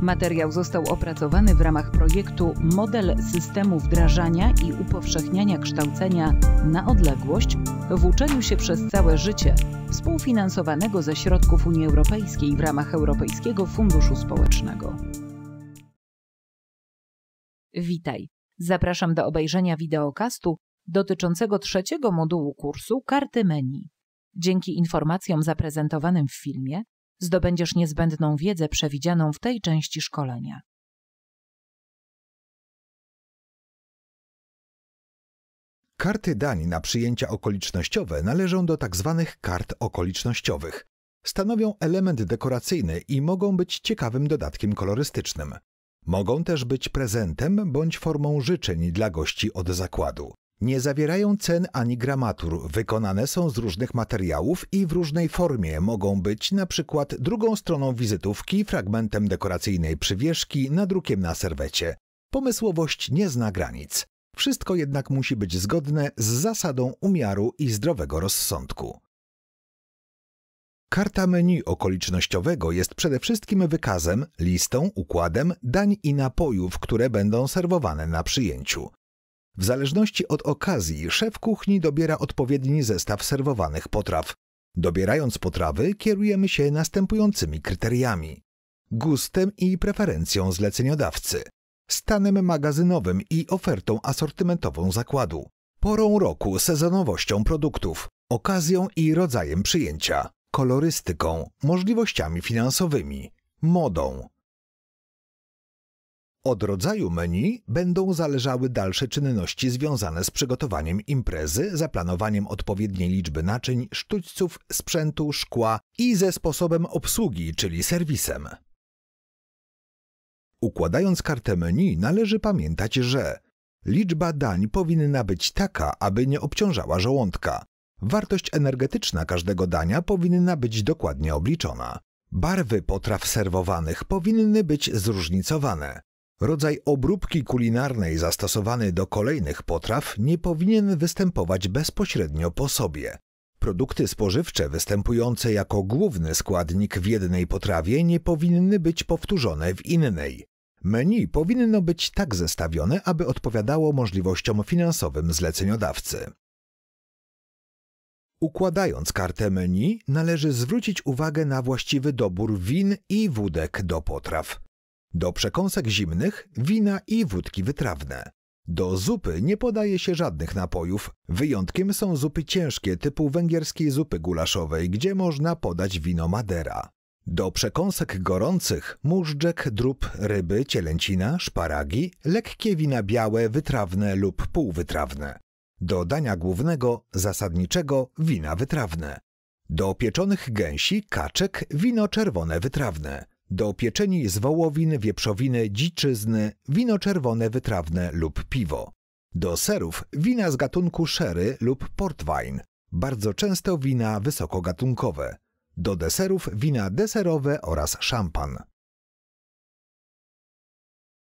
Materiał został opracowany w ramach projektu Model systemu wdrażania i upowszechniania kształcenia na odległość w uczeniu się przez całe życie, współfinansowanego ze środków Unii Europejskiej w ramach Europejskiego Funduszu Społecznego. Witaj. Zapraszam do obejrzenia wideokastu dotyczącego trzeciego modułu kursu Karty menu. Dzięki informacjom zaprezentowanym w filmie zdobędziesz niezbędną wiedzę przewidzianą w tej części szkolenia. Karty dań na przyjęcia okolicznościowe należą do tzw. Tak kart okolicznościowych. Stanowią element dekoracyjny i mogą być ciekawym dodatkiem kolorystycznym. Mogą też być prezentem bądź formą życzeń dla gości od zakładu. Nie zawierają cen ani gramatur, wykonane są z różnych materiałów i w różnej formie. Mogą być na przykład drugą stroną wizytówki, fragmentem dekoracyjnej przywieszki, nadrukiem na serwecie. Pomysłowość nie zna granic. Wszystko jednak musi być zgodne z zasadą umiaru i zdrowego rozsądku. Karta menu okolicznościowego jest przede wszystkim wykazem, listą, układem dań i napojów, które będą serwowane na przyjęciu. W zależności od okazji szef kuchni dobiera odpowiedni zestaw serwowanych potraw. Dobierając potrawy, kierujemy się następującymi kryteriami: gustem i preferencją zleceniodawcy, stanem magazynowym i ofertą asortymentową zakładu, porą roku, sezonowością produktów, okazją i rodzajem przyjęcia, kolorystyką, możliwościami finansowymi, modą, od rodzaju menu będą zależały dalsze czynności związane z przygotowaniem imprezy, zaplanowaniem odpowiedniej liczby naczyń, sztućców, sprzętu, szkła i ze sposobem obsługi, czyli serwisem. Układając kartę menu należy pamiętać, że liczba dań powinna być taka, aby nie obciążała żołądka. Wartość energetyczna każdego dania powinna być dokładnie obliczona. Barwy potraw serwowanych powinny być zróżnicowane. Rodzaj obróbki kulinarnej zastosowany do kolejnych potraw nie powinien występować bezpośrednio po sobie. Produkty spożywcze występujące jako główny składnik w jednej potrawie nie powinny być powtórzone w innej. Menu powinno być tak zestawione, aby odpowiadało możliwościom finansowym zleceniodawcy. Układając kartę menu, należy zwrócić uwagę na właściwy dobór win i wódek do potraw. Do przekąsek zimnych wina i wódki wytrawne. Do zupy nie podaje się żadnych napojów. Wyjątkiem są zupy ciężkie typu węgierskiej zupy gulaszowej, gdzie można podać wino madera. Do przekąsek gorących móżdżek, drób, ryby, cielęcina, szparagi, lekkie wina białe, wytrawne lub półwytrawne. Do dania głównego, zasadniczego, wina wytrawne. Do pieczonych gęsi, kaczek, wino czerwone wytrawne. Do pieczeni z wołowin, wieprzowiny, dziczyzny, wino czerwone wytrawne lub piwo. Do serów wina z gatunku sherry lub portwein, bardzo często wina wysokogatunkowe. Do deserów wina deserowe oraz szampan.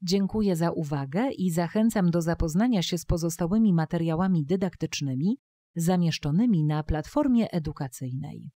Dziękuję za uwagę i zachęcam do zapoznania się z pozostałymi materiałami dydaktycznymi zamieszczonymi na platformie edukacyjnej.